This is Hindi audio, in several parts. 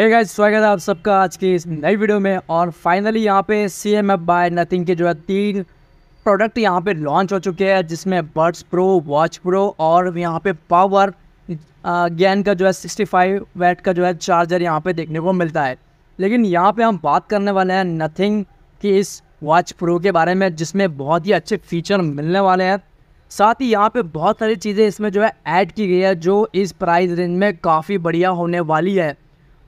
हे गाइस स्वागत है आप सबका आज की इस नई वीडियो में और फाइनली यहाँ पे C M F by nothing के जो है तीन प्रोडक्ट यहाँ पे लॉन्च हो चुके हैं जिसमें बर्ड्स प्रो वॉच प्रो और यहाँ पे पावर गैन का जो है 65 वैट का जो है चार्जर यहाँ पे देखने को मिलता है लेकिन यहाँ पे हम बात करने वाले हैं नथिंग की इस वॉच प्रो के बारे में जिसमें बहुत ही अच्छे फीचर मिलने वाले हैं साथ ही यहाँ पे बहुत सारी चीज़ें इसमें जो है ऐड की गई है जो इस प्राइस रेंज में काफ़ी बढ़िया होने वाली है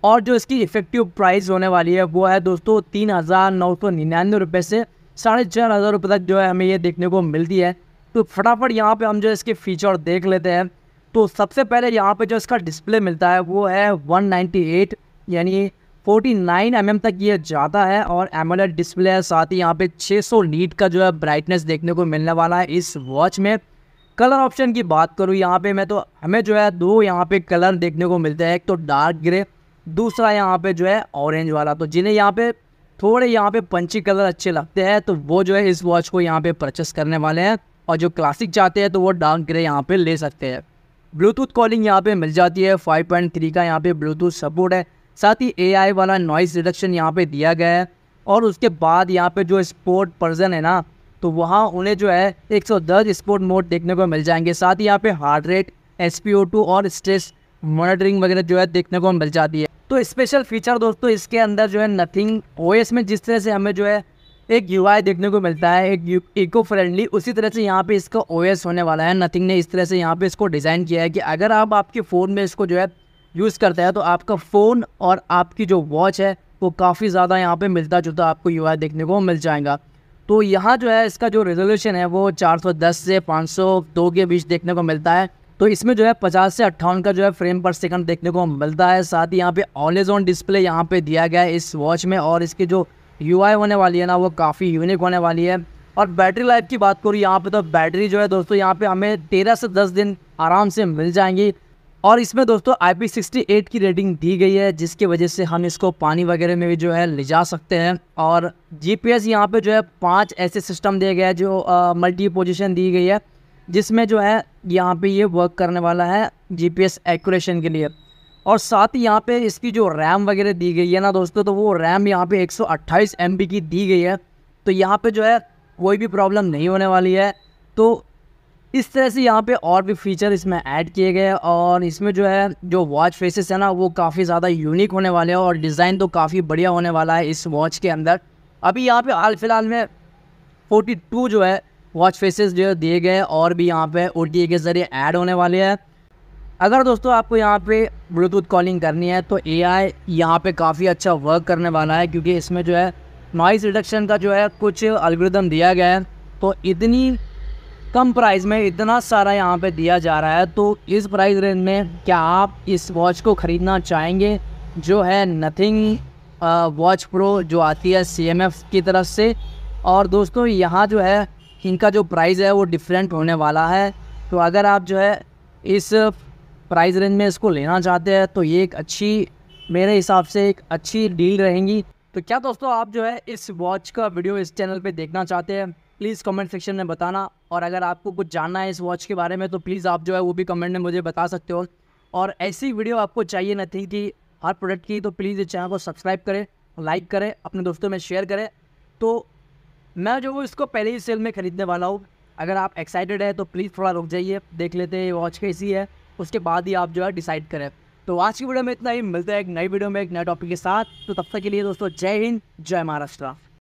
और जो इसकी इफ़ेक्टिव प्राइस होने वाली है वो है दोस्तों तीन हज़ार नौ सौ निन्यानवे रुपये से साढ़े चार हज़ार रुपये तक जो है हमें ये देखने को मिलती है तो फटाफट यहाँ पे हम जो इसके फीचर देख लेते हैं तो सबसे पहले यहाँ पे जो इसका डिस्प्ले मिलता है वो है 198 यानी 49 एम mm तक ये जाता है और एमोलेट डिस्प्ले है साथ ही यहाँ पर छः नीट का जो है ब्राइटनेस देखने को मिलने वाला है इस वॉच में कलर ऑप्शन की बात करूँ यहाँ पर मैं तो हमें जो है दो यहाँ पर कलर देखने को मिलते हैं एक तो डार्क ग्रे दूसरा यहाँ पे जो है ऑरेंज वाला तो जिन्हें यहाँ पे थोड़े यहाँ पे पंची कलर अच्छे लगते हैं तो वो जो है इस वॉच को यहाँ पे परचेस करने वाले हैं और जो क्लासिक चाहते हैं तो वो डार्क ग्रे यहाँ पे ले सकते हैं ब्लूटूथ कॉलिंग यहाँ पे मिल जाती है फाइव पॉइंट थ्री का यहाँ पे ब्लूटूथ सपोर्ट है साथ ही ए वाला नॉइस रिडक्शन यहाँ पे दिया गया है और उसके बाद यहाँ पे जो स्पोर्ट पर्सन है ना तो वहाँ उन्हें जो है एक स्पोर्ट मोड देखने को मिल जाएंगे साथ ही यहाँ पे हार्ट रेट एस और स्ट्रेस मॉनिटरिंग वगैरह जो है देखने को मिल जाती है तो स्पेशल फीचर दोस्तों इसके अंदर जो है नथिंग ओ में जिस तरह से हमें जो है एक यू देखने को मिलता है एक इको फ्रेंडली उसी तरह से यहाँ पे इसका ओ होने वाला है नथिंग ने इस तरह से यहाँ पे इसको डिज़ाइन किया है कि अगर आप आपके फ़ोन में इसको जो है यूज़ करते हैं तो आपका फ़ोन और आपकी जो वॉच है वो काफ़ी ज़्यादा यहाँ पे मिलता जुलता आपको यू देखने को मिल जाएगा तो यहाँ जो है इसका जो रेजोल्यूशन है वो चार से पाँच के बीच देखने को मिलता है तो इसमें जो है पचास से अट्ठावन का जो है फ्रेम पर सेकंड देखने को मिलता है साथ ही यहाँ पे ऑलेज ऑन डिस्प्ले यहाँ पे दिया गया है इस वॉच में और इसकी जो यू होने वाली है ना वो काफ़ी यूनिक होने वाली है और बैटरी लाइफ की बात करूँ यहाँ पे तो बैटरी जो है दोस्तों यहाँ पे हमें तेरह से दस दिन आराम से मिल जाएंगी और इसमें दोस्तों IP68 की रेटिंग दी गई है जिसकी वजह से हम इसको पानी वगैरह में भी जो है ले जा सकते हैं और एस यहाँ पर जो है पांच ऐसे सिस्टम दिए गए हैं जो मल्टी पोजीशन दी गई है जिसमें जो है यहाँ पे ये वर्क करने वाला है जीपीएस एक्यूरेशन के लिए और साथ ही यहाँ पे इसकी जो रैम वगैरह दी गई है ना दोस्तों तो वो रैम यहाँ पे 128 एमबी की दी गई है तो यहाँ पे जो है कोई भी प्रॉब्लम नहीं होने वाली है तो इस तरह से यहाँ पे और भी फीचर इसमें ऐड किए गए और इसमें जो है जो वॉच फेसेस है ना वो काफ़ी ज़्यादा यूनिक होने वाले हैं और डिज़ाइन तो काफ़ी बढ़िया होने वाला है इस वॉच के अंदर अभी यहाँ पे हाल फिलहाल में 42 जो है वॉच फेसेस जो दिए गए और भी यहाँ पे ओ के ज़रिए ऐड होने वाले हैं अगर दोस्तों आपको यहाँ पे ब्लूटूथ कॉलिंग करनी है तो ए आई यहाँ पर काफ़ी अच्छा वर्क करने वाला है क्योंकि इसमें जो है नॉइस रिडक्शन का जो है कुछ अलग्रदम दिया गया है तो इतनी कम प्राइस में इतना सारा यहाँ पे दिया जा रहा है तो इस प्राइस रेंज में क्या आप इस वॉच को ख़रीदना चाहेंगे जो है नथिंग वॉच प्रो जो आती है सी की तरफ से और दोस्तों यहाँ जो है इनका जो प्राइस है वो डिफरेंट होने वाला है तो अगर आप जो है इस प्राइस रेंज में इसको लेना चाहते हैं तो ये एक अच्छी मेरे हिसाब से एक अच्छी डील रहेंगी तो क्या दोस्तों आप जो है इस वॉच का वीडियो इस चैनल पे देखना चाहते हैं प्लीज़ कमेंट सेक्शन में बताना और अगर आपको कुछ जानना है इस वॉच के बारे में तो प्लीज़ आप जो है वो भी कमेंट में मुझे बता सकते हो और ऐसी वीडियो आपको चाहिए नथिंग की हर प्रोडक्ट की तो प्लीज़ इस चैनल को सब्सक्राइब करें लाइक करें अपने दोस्तों में शेयर करें तो मैं जो इसको पहले ही सेल में ख़रीदने वाला हूँ अगर आप एक्साइटेड है तो प्लीज़ थोड़ा रुक जाइए देख लेते हैं वॉच कैसी है उसके बाद ही आप जो है डिसाइड करें तो आज की वीडियो में इतना ही मिलता है एक नई वीडियो में एक नए टॉपिक के साथ तो तब तक के लिए दोस्तों जय हिंद जय महाराष्ट्र